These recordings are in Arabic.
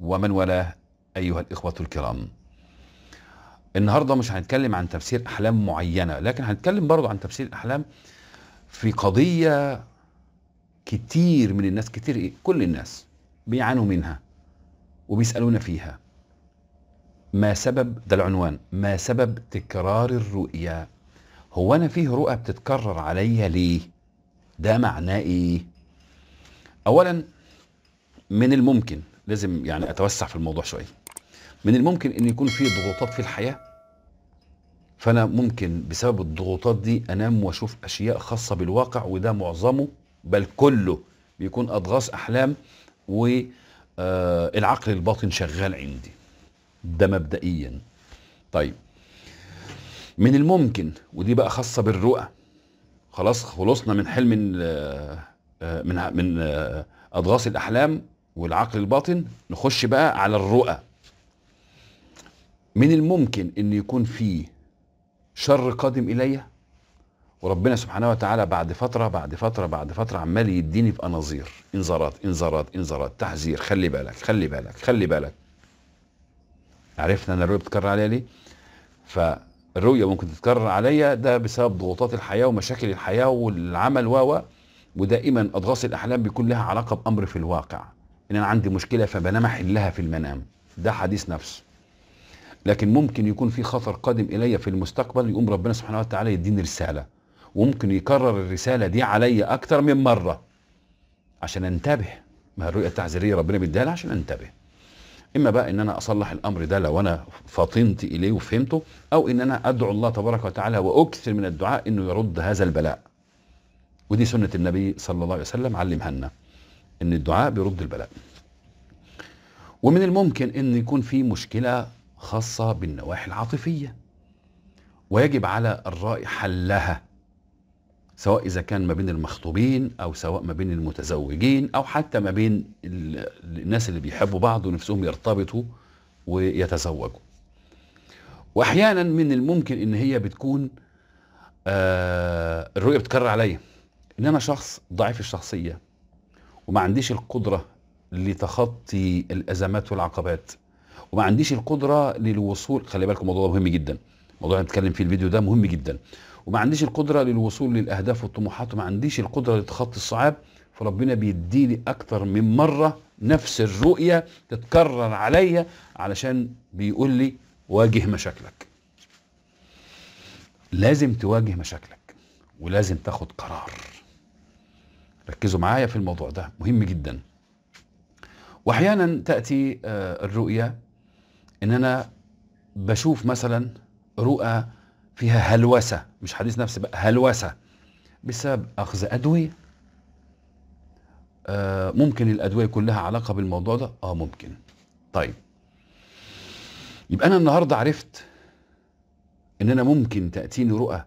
ومن ولاه أيها الإخوة الكرام النهاردة مش هنتكلم عن تفسير أحلام معينة لكن هنتكلم برضو عن تفسير الأحلام في قضية كتير من الناس كتير إيه؟ كل الناس بيعانوا منها وبيسألونا فيها ما سبب ده العنوان ما سبب تكرار الرؤيا هو أنا فيه رؤى بتتكرر عليا ليه ده معناه إيه أولا من الممكن لازم يعني اتوسع في الموضوع شويه من الممكن ان يكون في ضغوطات في الحياه فانا ممكن بسبب الضغوطات دي انام واشوف اشياء خاصه بالواقع وده معظمه بل كله بيكون اضغاث احلام والعقل آه، الباطن شغال عندي ده مبدئيا طيب من الممكن ودي بقى خاصه بالرؤى خلاص خلصنا من حلم آه، آه، من من اضغاث الاحلام والعقل الباطن نخش بقى على الرؤى من الممكن ان يكون فيه شر قادم الي وربنا سبحانه وتعالى بعد فترة بعد فترة بعد فترة عمال يديني في أناظير إنذارات إنذارات إنذارات تحذير خلي بالك خلي بالك خلي بالك عرفنا أنا الرؤية بتتكرر عليا ليه؟ فالرؤية ممكن تتكرر عليا ده بسبب ضغوطات الحياة ومشاكل الحياة والعمل و ودائما أضغاص الأحلام بيكون لها علاقة بأمر في الواقع ان انا عندي مشكله فبنام احلها في المنام ده حديث نفس لكن ممكن يكون في خطر قادم الي في المستقبل يقوم ربنا سبحانه وتعالى يديني رساله وممكن يكرر الرساله دي عليا اكتر من مره عشان انتبه ما الرؤيه التعزيرية ربنا بيديها عشان انتبه اما بقى ان انا اصلح الامر ده لو انا فطنت اليه وفهمته او ان انا ادعو الله تبارك وتعالى واكثر من الدعاء انه يرد هذا البلاء ودي سنه النبي صلى الله عليه وسلم علمها لنا ان الدعاء بيرد البلاء ومن الممكن ان يكون في مشكله خاصه بالنواحي العاطفيه ويجب على الرأي حلها سواء إذا كان ما بين المخطوبين أو سواء ما بين المتزوجين أو حتى ما بين الناس اللي بيحبوا بعض ونفسهم يرتبطوا ويتزوجوا وأحيانا من الممكن إن هي بتكون آه الرؤية بتكرر عليا إن أنا شخص ضعيف الشخصية وما عنديش القدرة لتخطي الأزمات والعقبات وما عنديش القدرة للوصول خلي بالكم موضوع مهم جدا موضوع هنتكلم فيه الفيديو ده مهم جدا وما عنديش القدرة للوصول للأهداف والطموحات وما عنديش القدرة لتخطي الصعاب فربنا بيديني أكتر من مرة نفس الرؤية تتكرر عليا علشان بيقول لي واجه مشاكلك لازم تواجه مشاكلك ولازم تاخد قرار ركزوا معايا في الموضوع ده مهم جدا واحيانا تاتي آه، الرؤيه ان انا بشوف مثلا رؤى فيها هلوسه مش حديث نفسي بقى هلوسه بسبب اخذ ادويه آه، ممكن الادويه كلها علاقه بالموضوع ده اه ممكن طيب يبقى انا النهارده عرفت ان انا ممكن تاتيني رؤى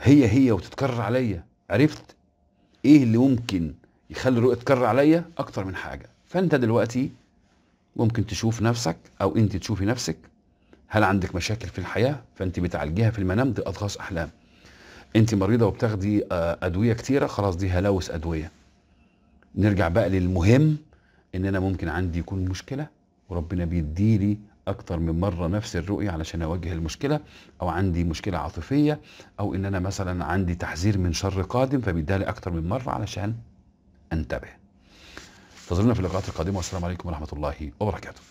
هي هي وتتكرر عليا عرفت ايه اللي ممكن يخلي الرؤيه تكرر عليا اكتر من حاجه فانت دلوقتي ممكن تشوف نفسك او انت تشوفي نفسك هل عندك مشاكل في الحياه فانت بتعالجيها في المنام دي اضغاص احلام انت مريضه وبتاخدي آه، ادويه كتيره خلاص دي هلاوس ادويه نرجع بقى للمهم ان انا ممكن عندي يكون مشكله وربنا بيديلي اكتر من مره نفس الرؤيه علشان اواجه المشكله او عندي مشكله عاطفيه او ان انا مثلا عندي تحذير من شر قادم فبيدالي اكتر من مره علشان انتبه انتظرونا في اللقاءات القادمه والسلام عليكم ورحمه الله وبركاته